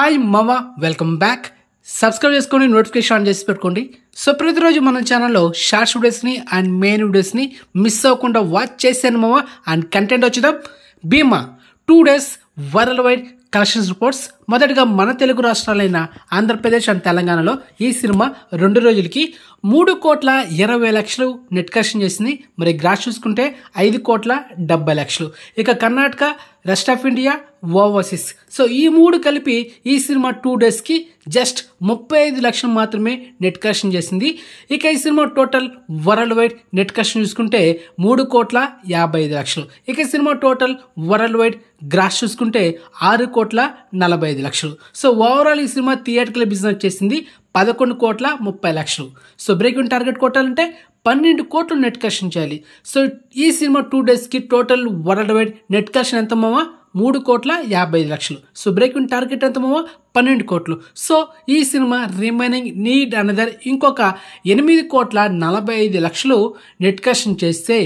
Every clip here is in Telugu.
హాయ్ మవ వెల్కమ్ బ్యాక్ సబ్స్క్రైబ్ చేసుకోండి నోటిఫికేషన్ ఆన్ చేసి పెట్టుకోండి సో ప్రతిరోజు మన ఛానల్లో షార్ట్స్ వీడియోస్ని అండ్ మెయిన్ వీడియోస్ని మిస్ అవ్వకుండా వాచ్ చేశాను మవ అండ్ కంటెంట్ వచ్చిద్దాం Bhimaa two days world wide collections reports మొదటగా మన తెలుగు రాష్ట్రాలైన ఆంధ్రప్రదేశ్ అండ్ తెలంగాణలో ఈ సినిమా రెండు రోజులకి మూడు కోట్ల ఇరవై లక్షలు నెట్ కలెక్షన్ చేసింది మరి గ్రాస్ చూసుకుంటే ఐదు కోట్ల డెబ్బై లక్షలు ఇక Karnataka rest of India overseas so ఈ మూడు కలిపి ఈ సినిమా టూ డేస్కి జస్ట్ ముప్పై ఐదు లక్షలు మాత్రమే నెట్ కలెక్షన్ చేసింది ఇక ఈ cinema total world wide net collection చూసుకుంటే మూడు కోట్ల యాభై ఐదు లక్షలు ఇక ఈ cinema total world wide gross చూసుకుంటే ఆరు కోట్ల నలభై ఐదు లక్షలు సో ఓవరాల్ ఈ సినిమా థియేటర్ల బిజినెస్ చేసింది పదకొండు కోట్ల ముప్పై లక్షలు సో బ్రేక్ ఇన్ టార్గెట్ కొట్టాలంటే పన్నెండు కోట్లు నెట్ కలెక్షన్ చేయాలి సో ఈ సినిమా టూ డేస్కి total world wide net collection ఎంత మామా మూడు కోట్ల యాభై ఐదు లక్షలు సో బ్రేక్ ఇన్ టార్గెట్ ఎంత పన్నెండు కోట్లు సో ఈ సినిమా రిమైనింగ్ నీడ్ అనదర్ ఇంకొక ఎనిమిది కోట్ల నలభై ఐదు లక్షలు నెట్ చేస్తే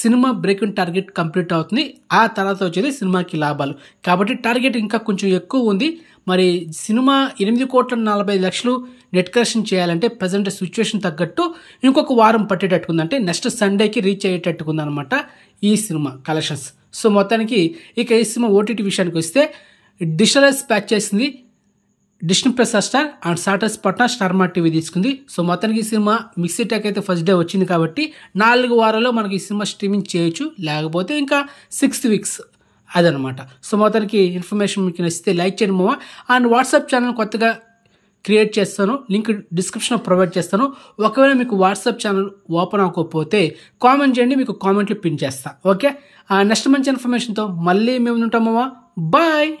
cinema break in target complete అవుతుంది ఆ తర్వాత వచ్చేది సినిమాకి లాభాలు కాబట్టి టార్గెట్ ఇంకా కొంచెం ఎక్కువ ఉంది మరి సినిమా ఎనిమిది కోట్ల నలభై లక్షలు నెట్ కలెక్షన్ చేయాలంటే ప్రజెంట్ సిచ్యువేషన్ తగ్గట్టు ఇంకొక వారం పట్టేటట్టుకుందంటే నెక్స్ట్ సండేకి రీచ్ అయ్యేటట్టుకుందనమాట ఈ సినిమా కలెక్షన్స్ సో మొత్తానికి ఇక ఈ సినిమా ఓటీటీ విషయానికి వస్తే డిజిటలైజ్ ప్యాక్ చేసింది డిష్ణు ప్రసాద్ స్టార్ అండ్ సాటర్స్ పట్న మార్ టీవీ తీసుకుంది సో మొత్తానికి ఈ సినిమా మిక్సీ ట్యాక్ అయితే ఫస్ట్ డే వచ్చింది కాబట్టి నాలుగు వారాల్లో మనకి ఈ సినిమా స్ట్రీమింగ్ చేయొచ్చు లేకపోతే ఇంకా సిక్స్త్ వీక్స్ అదనమాట సో మొత్తానికి ఇన్ఫర్మేషన్ మీకు నచ్చితే లైక్ చేయండి అండ్ వాట్సాప్ ఛానల్ కొత్తగా క్రియేట్ చేస్తాను లింక్ డిస్క్రిప్షన్లో ప్రొవైడ్ చేస్తాను ఒకవేళ మీకు వాట్సాప్ ఛానల్ ఓపెన్ అవ్వకపోతే కామెంట్ చేయండి మీకు కామెంట్లు పిన్ చేస్తా ఓకే నెక్స్ట్ మంచి ఇన్ఫర్మేషన్తో మళ్ళీ మేము ఉంటామమ్మా బాయ్